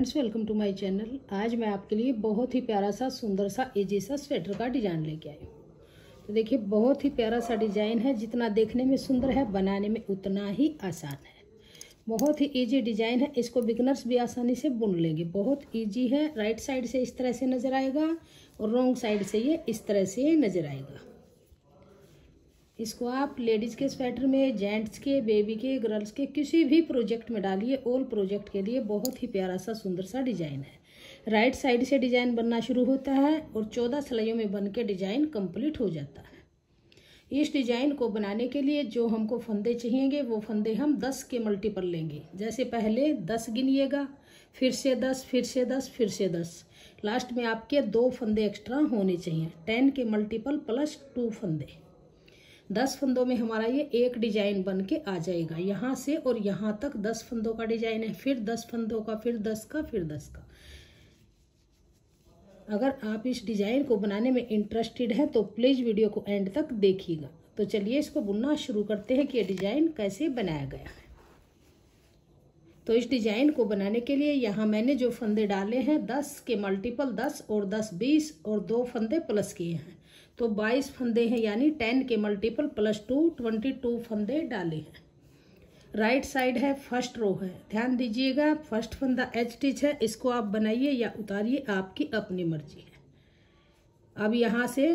friends welcome to my channel आज मैं आपके लिए बहुत ही प्यारा सा सुंदर सा एजी सा स्वेटर का डिज़ाइन लेके आई हूँ तो देखिए बहुत ही प्यारा सा डिज़ाइन है जितना देखने में सुंदर है बनाने में उतना ही आसान है बहुत ही इजी डिज़ाइन है इसको बिगनर्स भी आसानी से बुन लेंगे बहुत ईजी है राइट साइड से इस तरह से नज़र आएगा और रॉन्ग साइड से ये इस तरह से नज़र आएगा इसको आप लेडीज़ के स्वेटर में जेंट्स के बेबी के गर्ल्स के किसी भी प्रोजेक्ट में डालिए ओल प्रोजेक्ट के लिए बहुत ही प्यारा सा सुंदर सा डिजाइन है राइट साइड से डिजाइन बनना शुरू होता है और चौदह सिलाइयों में बन के डिजाइन कंप्लीट हो जाता है इस डिजाइन को बनाने के लिए जो हमको फंदे चाहिएंगे वो फंदे हम दस के मल्टीपल लेंगे जैसे पहले दस गिनिएगा फिर से दस फिर से दस फिर से दस लास्ट में आपके दो फंदे एक्स्ट्रा होने चाहिए टेन के मल्टीपल प्लस टू फंदे दस फंदों में हमारा ये एक डिजाइन बन के आ जाएगा यहाँ से और यहाँ तक दस फंदों का डिजाइन है फिर दस फंदों का फिर दस का फिर दस का अगर आप इस डिजाइन को बनाने में इंटरेस्टेड हैं तो प्लीज़ वीडियो को एंड तक देखिएगा तो चलिए इसको बुनना शुरू करते हैं कि ये डिजाइन कैसे बनाया गया है तो इस डिजाइन को बनाने के लिए यहाँ मैंने जो फंदे डाले हैं दस के मल्टीपल दस और दस बीस और दो फंदे प्लस किए हैं तो बाईस फंदे हैं यानी टेन के multiple plus two twenty two फंदे डाले हैं राइट साइड है फर्स्ट रो है ध्यान दीजिएगा फर्स्ट फंदा एच टिच है इसको आप बनाइए या उतारिए आपकी अपनी मर्जी है अब यहाँ से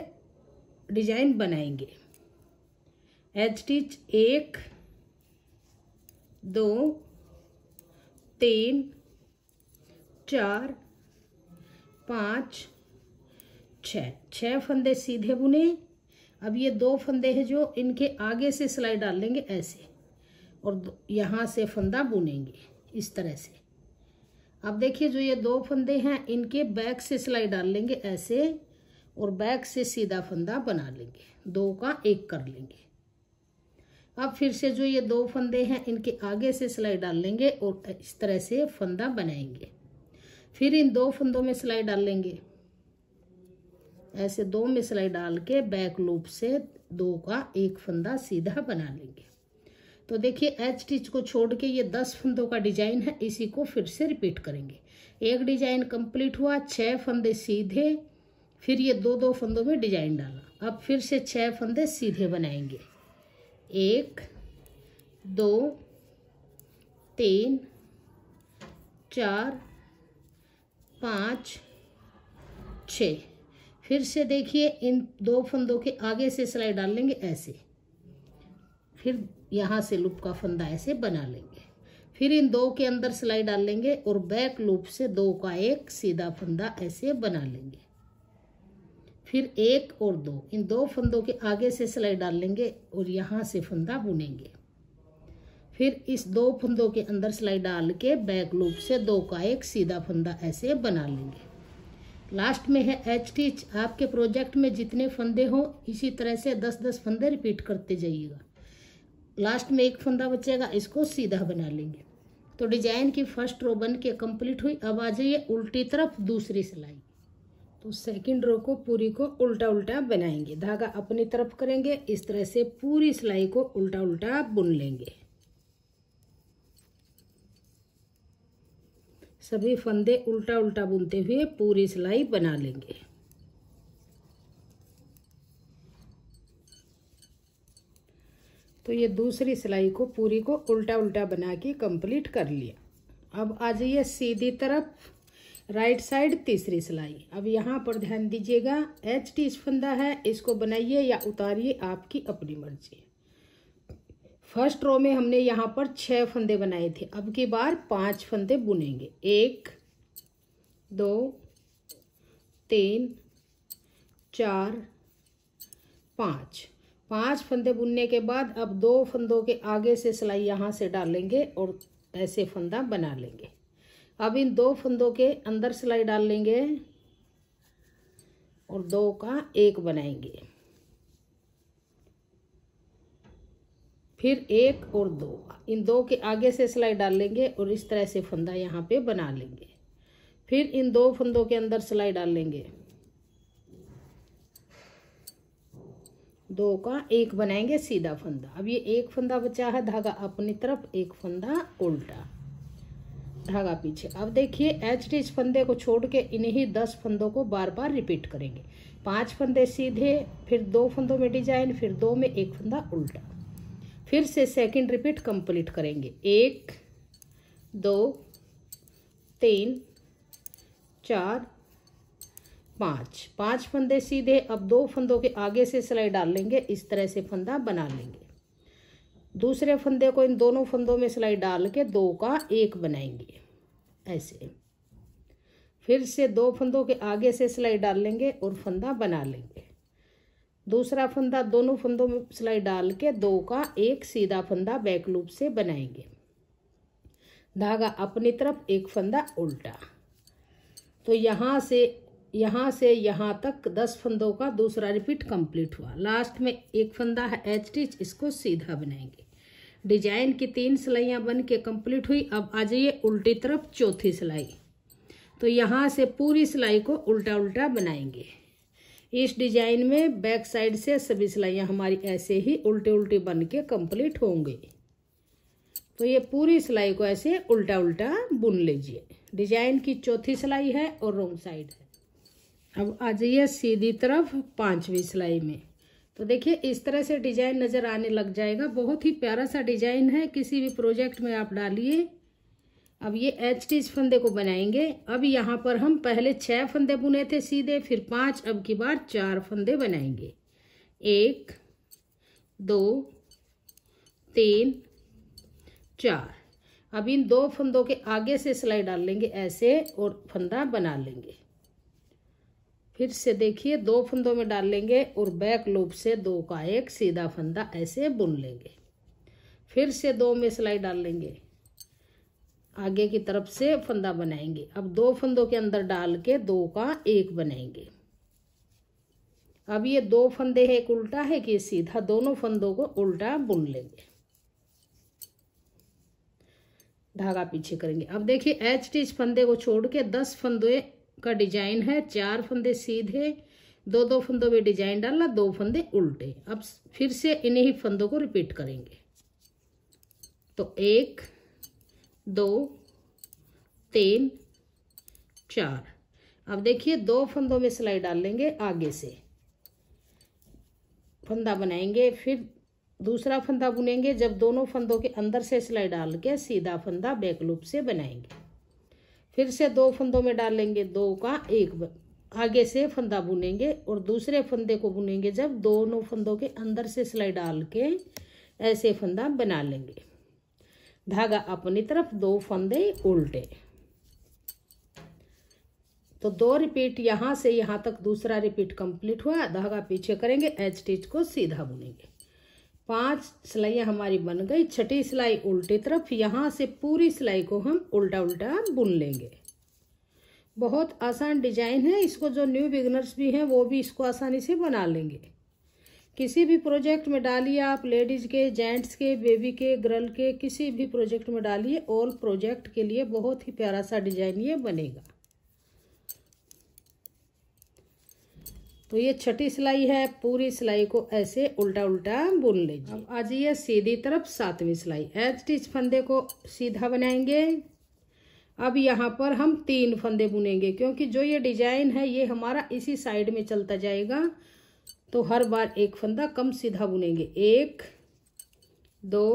डिजाइन बनाएंगे एच टिच एक दो तीन चार पाँच छः छः फंदे सीधे बुने अब ये दो फंदे हैं जो इनके आगे से सिलाई डाल लेंगे ऐसे और यहाँ से फंदा बुनेंगे इस तरह से अब देखिए जो ये दो फंदे हैं इनके बैक से सिलाई डाल लेंगे ऐसे और बैक से सीधा फंदा बना लेंगे दो का एक कर लेंगे अब फिर से जो ये दो फंदे हैं इनके आगे से सिलाई डाल लेंगे और इस तरह से फंदा बनाएंगे फिर इन दो फंदों में सिलाई डाल लेंगे ऐसे दो में सिलाई डाल के बैक लूप से दो का एक फंदा सीधा बना लेंगे तो देखिए एच स्टिच को छोड़ के ये दस फंदों का डिजाइन है इसी को फिर से रिपीट करेंगे एक डिजाइन कंप्लीट हुआ छः फंदे सीधे फिर ये दो दो फंदों में डिजाइन डाला अब फिर से छः फंदे सीधे बनाएंगे एक दो तीन चार पाँच छः फिर से देखिए इन दो फंदों के आगे से सिलाई डाल लेंगे ऐसे फिर यहाँ से लूप का फंदा ऐसे बना लेंगे फिर इन दो के अंदर सिलाई डाल लेंगे और बैक लूप से दो का एक सीधा फंदा ऐसे बना लेंगे फिर एक और दो इन दो फंदों के आगे से सिलाई डाल लेंगे और यहाँ से फंदा बुनेंगे फिर इस दो फंदों के अंदर सिलाई डाल के बैक लूप से दो का एक सीधा फंदा ऐसे बना लेंगे लास्ट में है एच टीच आपके प्रोजेक्ट में जितने फंदे हों इसी तरह से दस दस फंदे रिपीट करते जाइएगा लास्ट में एक फंदा बचेगा इसको सीधा बना लेंगे तो डिजाइन की फर्स्ट रो बन के कम्प्लीट हुई अब आ जाइए उल्टी तरफ दूसरी सिलाई तो सेकंड रो को पूरी को उल्टा उल्टा बनाएंगे धागा अपनी तरफ करेंगे इस तरह से पूरी सिलाई को उल्टा उल्टा बुन लेंगे सभी फंदे उल्टा उल्टा बुनते हुए पूरी सिलाई बना लेंगे तो ये दूसरी सिलाई को पूरी को उल्टा उल्टा बना के कंप्लीट कर लिया अब आ जाइए सीधी तरफ राइट साइड तीसरी सिलाई अब यहाँ पर ध्यान दीजिएगा एच टी फंदा है इसको बनाइए या उतारिए आपकी अपनी मर्जी फर्स्ट रो में हमने यहाँ पर छः फंदे बनाए थे अब की बार पांच फंदे बुनेंगे एक दो तीन चार पाँच पांच फंदे बुनने के बाद अब दो फंदों के आगे से सिलाई यहाँ से डालेंगे और ऐसे फंदा बना लेंगे अब इन दो फंदों के अंदर सिलाई डाल लेंगे और दो का एक बनाएंगे फिर एक और दो इन दो के आगे से सिलाई डाल लेंगे और इस तरह से फंदा यहाँ पे बना लेंगे फिर इन दो फंदों के अंदर सिलाई डाल लेंगे दो का एक बनाएंगे सीधा फंदा अब ये एक फंदा बचा है धागा अपनी तरफ एक फंदा उल्टा धागा पीछे अब देखिए एच डिच फंदे को छोड़ के इन्हीं दस फंदों को बार बार रिपीट करेंगे पांच फंदे सीधे फिर दो फंदों में डिजाइन फिर दो में एक फंदा उल्टा फिर से सेकंड रिपीट कंप्लीट करेंगे एक दो तीन चार पाँच पांच फंदे सीधे अब दो फंदों के आगे से सिलाई डाल लेंगे इस तरह से फंदा बना लेंगे दूसरे फंदे को इन दोनों फंदों में सिलाई डाल के दो का एक बनाएंगे ऐसे फिर से दो फंदों के आगे से सिलाई डाल लेंगे और फंदा बना लेंगे दूसरा फंदा दोनों फंदों में सिलाई डाल के दो का एक सीधा फंदा बैक लूप से बनाएंगे धागा अपनी तरफ एक फंदा उल्टा तो यहाँ से यहाँ से यहाँ तक दस फंदों का दूसरा रिपीट कंप्लीट हुआ लास्ट में एक फंदा है एच टीच इसको सीधा बनाएंगे डिजाइन की तीन सिलाइयाँ बन के कम्प्लीट हुई अब आ जाइए उल्टी तरफ चौथी सिलाई तो यहाँ से पूरी सिलाई को उल्टा उल्टा बनाएंगे इस डिजाइन में बैक साइड से सभी सिलाइयाँ हमारी ऐसे ही उल्टे उल्टे बन के कंप्लीट होंगे तो ये पूरी सिलाई को ऐसे उल्टा उल्टा बुन लीजिए डिजाइन की चौथी सिलाई है और रोंग साइड है अब आ जाइए सीधी तरफ पांचवी सिलाई में तो देखिए इस तरह से डिजाइन नज़र आने लग जाएगा बहुत ही प्यारा सा डिजाइन है किसी भी प्रोजेक्ट में आप डालिए अब ये एच टीज फंदे को बनाएंगे अब यहाँ पर हम पहले छः फंदे बुने थे सीधे फिर पाँच अब की बार चार फंदे बनाएंगे एक दो तीन चार अब इन दो फंदों के आगे से सिलाई डाल लेंगे ऐसे और फंदा बना लेंगे फिर से देखिए दो फंदों में डाल लेंगे और बैक लूप से दो का एक सीधा फंदा ऐसे बुन लेंगे फिर से दो में सिलाई डाल लेंगे आगे की तरफ से फंदा बनाएंगे अब दो फंदों के अंदर डाल के दो का एक बनाएंगे अब ये दो फंदे है एक उल्टा है कि सीधा दोनों फंदों को उल्टा बुन लेंगे धागा पीछे करेंगे अब देखिए एच टीच फंदे को छोड़ के दस फंदे का डिजाइन है चार फंदे सीधे दो दो फंदों में डिजाइन डालना दो फंदे उल्टे अब फिर से इन्हीं फंदों को रिपीट करेंगे तो एक दो तीन चार अब देखिए दो फंदों में सिलाई डाल लेंगे आगे से फंदा बनाएंगे फिर दूसरा फंदा बुनेंगे जब दोनों फंदों के अंदर से सिलाई डाल के सीधा फंदा बैक लूप से बनाएंगे फिर से दो फंदों में डालेंगे दो का एक आगे से फंदा बुनेंगे और दूसरे फंदे को बुनेंगे जब दोनों फंदों के अंदर से सिलाई डाल के ऐसे फंदा बना लेंगे धागा अपनी तरफ दो फंदे उल्टे तो दो रिपीट यहाँ से यहाँ तक दूसरा रिपीट कंप्लीट हुआ धागा पीछे करेंगे एच स्टिच को सीधा बुनेंगे पांच सिलाइयाँ हमारी बन गई छठी सिलाई उल्टी तरफ यहाँ से पूरी सिलाई को हम उल्टा उल्टा बुन लेंगे बहुत आसान डिजाइन है इसको जो न्यू बिगनर्स भी हैं वो भी इसको आसानी से बना लेंगे किसी भी प्रोजेक्ट में डालिए आप लेडीज़ के जेंट्स के बेबी के गर्ल के किसी भी प्रोजेक्ट में डालिए ऑल प्रोजेक्ट के लिए बहुत ही प्यारा सा डिजाइन ये बनेगा तो ये छठी सिलाई है पूरी सिलाई को ऐसे उल्टा उल्टा बुन लीजिए अब आज ये सीधी तरफ सातवीं सिलाई एच स्टिच फंदे को सीधा बनाएंगे अब यहाँ पर हम तीन फंदे बुनेंगे क्योंकि जो ये डिजाइन है ये हमारा इसी साइड में चलता जाएगा तो हर बार एक फंदा कम सीधा बुनेंगे एक दो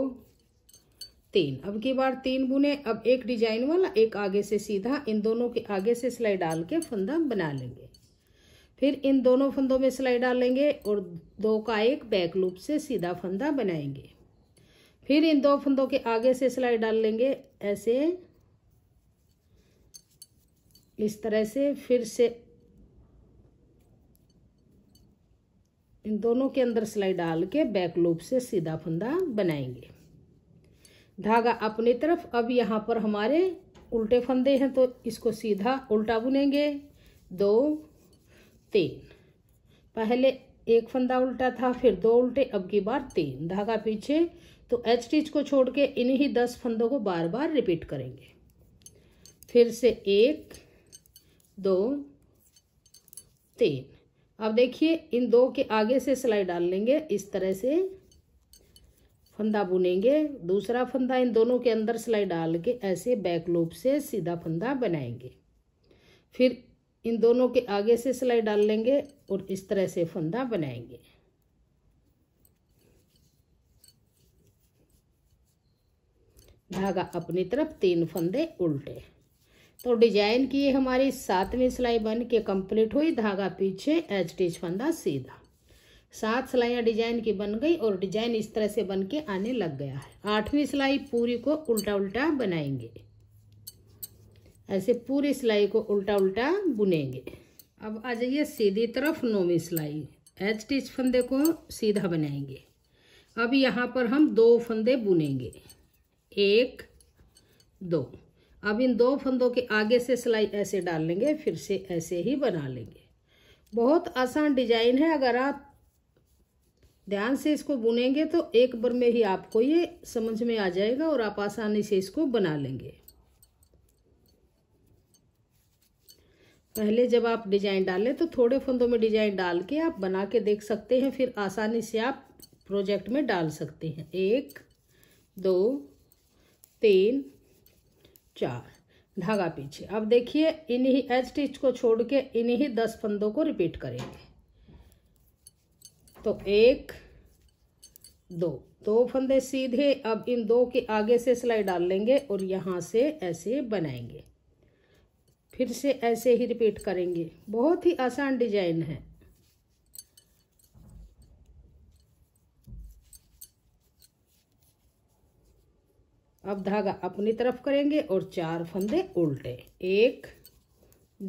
तीन अब की बार तीन बुने अब एक डिजाइन वाला एक आगे से सीधा इन दोनों के आगे से सिलाई डाल के फंदा बना लेंगे फिर इन दोनों फंदों में सिलाई डालेंगे और दो का एक बैक लूप से सीधा फंदा बनाएंगे फिर इन दो फंदों के आगे से सिलाई डाल लेंगे ऐसे इस तरह से फिर से इन दोनों के अंदर सिलाई डाल के बैक लूप से सीधा फंदा बनाएंगे धागा अपनी तरफ अब यहाँ पर हमारे उल्टे फंदे हैं तो इसको सीधा उल्टा बुनेंगे दो तीन पहले एक फंदा उल्टा था फिर दो उल्टे अब की बार तीन धागा पीछे तो एच टीच को छोड़ के इन्हीं दस फंदों को बार बार रिपीट करेंगे फिर से एक दो तीन अब देखिए इन दो के आगे से सिलाई डाल लेंगे इस तरह से फंदा बुनेंगे दूसरा फंदा इन दोनों के अंदर सिलाई डाल के ऐसे बैक लूप से सीधा फंदा बनाएंगे फिर इन दोनों के आगे से सिलाई डाल लेंगे और इस तरह से फंदा बनाएंगे धागा अपनी तरफ तीन फंदे उल्टे तो डिजाइन की हमारी सातवीं सिलाई बन के कम्प्लीट हुई धागा पीछे एच टीच फंदा सीधा सात सिलाइयाँ डिजाइन की बन गई और डिजाइन इस तरह से बन के आने लग गया है आठवीं सिलाई पूरी को उल्टा उल्टा बनाएंगे ऐसे पूरी सिलाई को उल्टा उल्टा बुनेंगे अब आ जाइए सीधी तरफ नौवीं सिलाई एच टीच फंदे को सीधा बनाएंगे अब यहाँ पर हम दो फंदे बुनेंगे एक दो अब इन दो फंदों के आगे से सिलाई ऐसे डाल लेंगे फिर से ऐसे ही बना लेंगे बहुत आसान डिजाइन है अगर आप ध्यान से इसको बुनेंगे तो एक बार में ही आपको ये समझ में आ जाएगा और आप आसानी से इसको बना लेंगे पहले जब आप डिजाइन डालें तो थोड़े फंदों में डिजाइन डाल के आप बना के देख सकते हैं फिर आसानी से आप प्रोजेक्ट में डाल सकते हैं एक दो तीन चार धागा पीछे अब देखिए इन्हीं एच स्टिच को छोड़ के इन्हीं दस फंदों को रिपीट करेंगे तो एक दो दो फंदे सीधे अब इन दो के आगे से सिलाई डाल लेंगे और यहाँ से ऐसे बनाएंगे फिर से ऐसे ही रिपीट करेंगे बहुत ही आसान डिजाइन है अब धागा अपनी तरफ करेंगे और चार फंदे उल्टे एक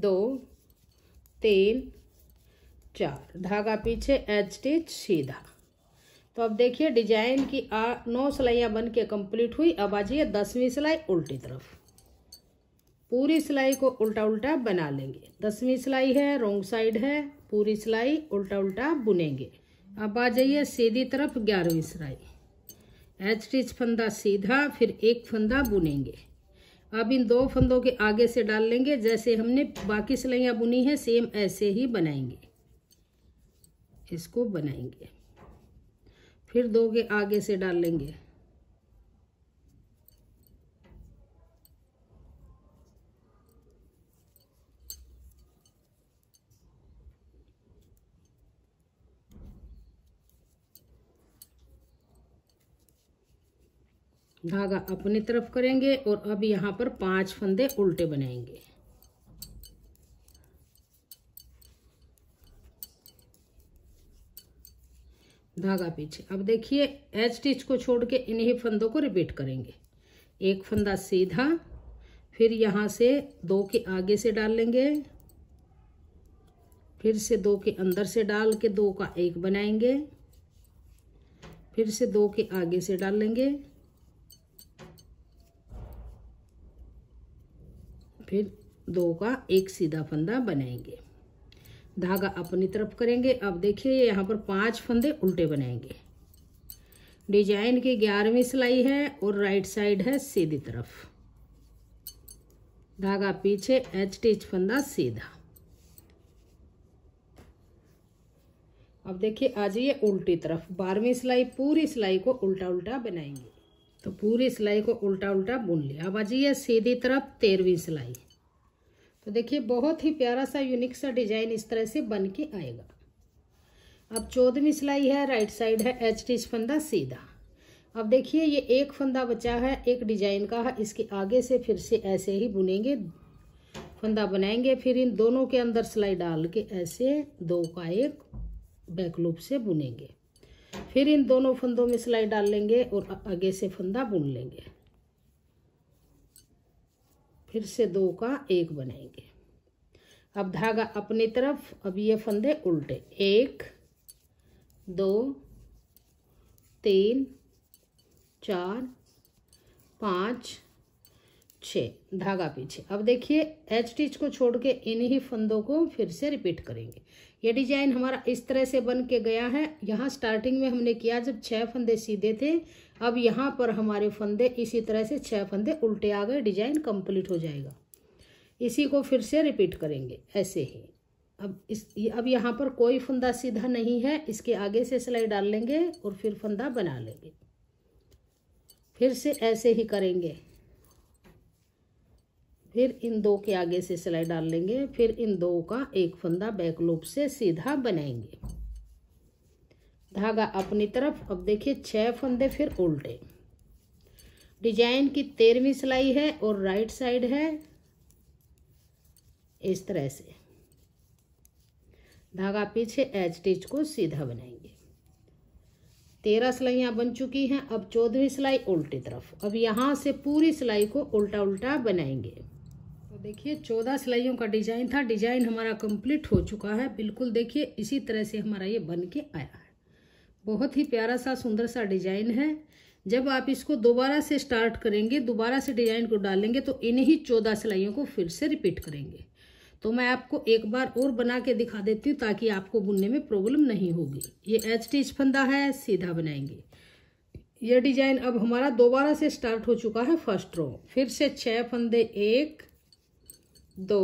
दो तीन चार धागा पीछे एच स्टिच सीधा तो अब देखिए डिजाइन की आ नौ सिलाइयाँ बन के कम्प्लीट हुई अब आ जाइए दसवीं सिलाई उल्टी तरफ पूरी सिलाई को उल्टा उल्टा बना लेंगे दसवीं सिलाई है रोंग साइड है पूरी सिलाई उल्टा उल्टा बुनेंगे अब आ जाइए सीधी तरफ ग्यारहवीं सिलाई एच स्टिच फंदा सीधा फिर एक फंदा बुनेंगे अब इन दो फंदों के आगे से डाल लेंगे जैसे हमने बाकी सिलाइयाँ बुनी है सेम ऐसे ही बनाएंगे इसको बनाएंगे फिर दो के आगे से डाल लेंगे धागा अपनी तरफ करेंगे और अब यहाँ पर पांच फंदे उल्टे बनाएंगे धागा पीछे अब देखिए एच स्टिच को छोड़ के इन्हीं फंदों को रिपीट करेंगे एक फंदा सीधा फिर यहाँ से दो के आगे से डाल लेंगे फिर से दो के अंदर से डाल के दो का एक बनाएंगे फिर से दो के आगे से डाल लेंगे फिर दो का एक सीधा फंदा बनाएंगे धागा अपनी तरफ करेंगे अब देखिए यहाँ पर पांच फंदे उल्टे बनाएंगे डिजाइन की ग्यारहवीं सिलाई है और राइट साइड है सीधी तरफ धागा पीछे एच टीच फंदा सीधा अब देखिए आ जाइए उल्टी तरफ बारहवीं सिलाई पूरी सिलाई को उल्टा उल्टा बनाएंगे तो पूरी सिलाई को उल्टा उल्टा बुन लिया अब आजिए सीधी तरफ तेरहवीं सिलाई तो देखिए बहुत ही प्यारा सा यूनिक सा डिजाइन इस तरह से बन के आएगा अब चौदहवीं सिलाई है राइट साइड है एच टी फंदा सीधा अब देखिए ये एक फंदा बचा है एक डिजाइन का है इसके आगे से फिर से ऐसे ही बुनेंगे फंदा बनाएंगे फिर इन दोनों के अंदर सिलाई डाल के ऐसे दो का एक बैकलूप से बुनेंगे फिर इन दोनों फंदों में सिलाई डाल लेंगे और आगे से फंदा बुन लेंगे फिर से दो का एक बनाएंगे अब धागा अपनी तरफ अब ये फंदे उल्टे एक दो तीन चार पाँच छ धागा पीछे अब देखिए एच टीच को छोड़ के इन्हीं फंदों को फिर से रिपीट करेंगे ये डिजाइन हमारा इस तरह से बन के गया है यहाँ स्टार्टिंग में हमने किया जब छः फंदे सीधे थे अब यहाँ पर हमारे फंदे इसी तरह से छः फंदे उल्टे आ गए डिजाइन कंप्लीट हो जाएगा इसी को फिर से रिपीट करेंगे ऐसे ही अब इस अब यहाँ पर कोई फंदा सीधा नहीं है इसके आगे से सिलाई डाल लेंगे और फिर फंदा बना लेंगे फिर से ऐसे ही करेंगे फिर इन दो के आगे से सिलाई डाल लेंगे फिर इन दो का एक फंदा बैक लूप से सीधा बनाएंगे धागा अपनी तरफ अब देखिए छह फंदे फिर उल्टे डिजाइन की तेरहवीं सिलाई है और राइट साइड है इस तरह से धागा पीछे एच स्टिच को सीधा बनाएंगे तेरह सिलाइयाँ बन चुकी हैं अब चौदहवीं सिलाई उल्टी तरफ अब यहाँ से पूरी सिलाई को उल्टा उल्टा बनाएंगे देखिए चौदह सिलाइयों का डिजाइन था डिजाइन हमारा कंप्लीट हो चुका है बिल्कुल देखिए इसी तरह से हमारा ये बन के आया है बहुत ही प्यारा सा सुंदर सा डिजाइन है जब आप इसको दोबारा से स्टार्ट करेंगे दोबारा से डिजाइन को डालेंगे तो इन्हीं चौदह सिलाइयों को फिर से रिपीट करेंगे तो मैं आपको एक बार और बना के दिखा देती हूँ ताकि आपको बुनने में प्रॉब्लम नहीं होगी ये एच टीच फंदा है सीधा बनाएंगे यह डिजाइन अब हमारा दोबारा से स्टार्ट हो चुका है फर्स्ट रो फिर से छः फंदे एक दो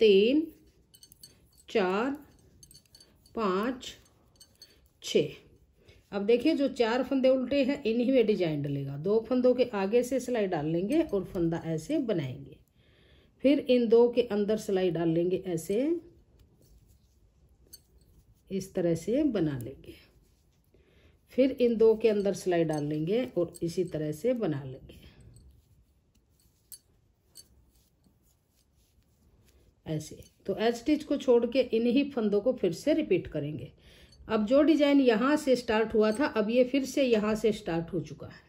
तीन चार पाँच छ अब देखिए जो चार फंदे उल्टे हैं इन्हीं में डिजाइन डलेगा दो फंदों के आगे से सिलाई डाल लेंगे और फंदा ऐसे बनाएंगे फिर इन दो के अंदर सिलाई डाल लेंगे ऐसे इस तरह से बना लेंगे फिर इन दो के अंदर सिलाई डाल लेंगे और इसी तरह से बना लेंगे ऐसे तो एच स्टिच को छोड़ के इन ही फंदों को फिर से रिपीट करेंगे अब जो डिज़ाइन यहाँ से स्टार्ट हुआ था अब ये फिर से यहाँ से स्टार्ट हो चुका है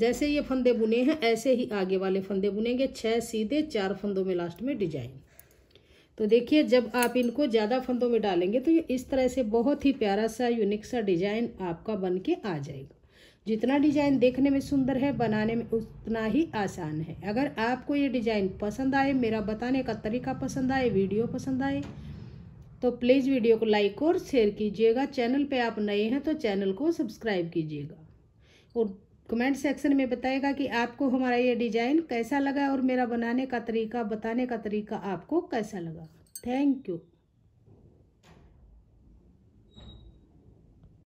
जैसे ये फंदे बुने हैं ऐसे ही आगे वाले फंदे बुनेंगे छः सीधे चार फंदों में लास्ट में डिजाइन तो देखिए जब आप इनको ज़्यादा फंदों में डालेंगे तो ये इस तरह से बहुत ही प्यारा सा यूनिक सा डिजाइन आपका बन के आ जाएगा जितना डिज़ाइन देखने में सुंदर है बनाने में उतना ही आसान है अगर आपको ये डिज़ाइन पसंद आए मेरा बताने का तरीका पसंद आए वीडियो पसंद आए तो प्लीज़ वीडियो को लाइक और शेयर कीजिएगा चैनल पे आप नए हैं तो चैनल को सब्सक्राइब कीजिएगा और कमेंट सेक्शन में बताएगा कि आपको हमारा ये डिज़ाइन कैसा लगा और मेरा बनाने का तरीका बताने का तरीका आपको कैसा लगा थैंक यू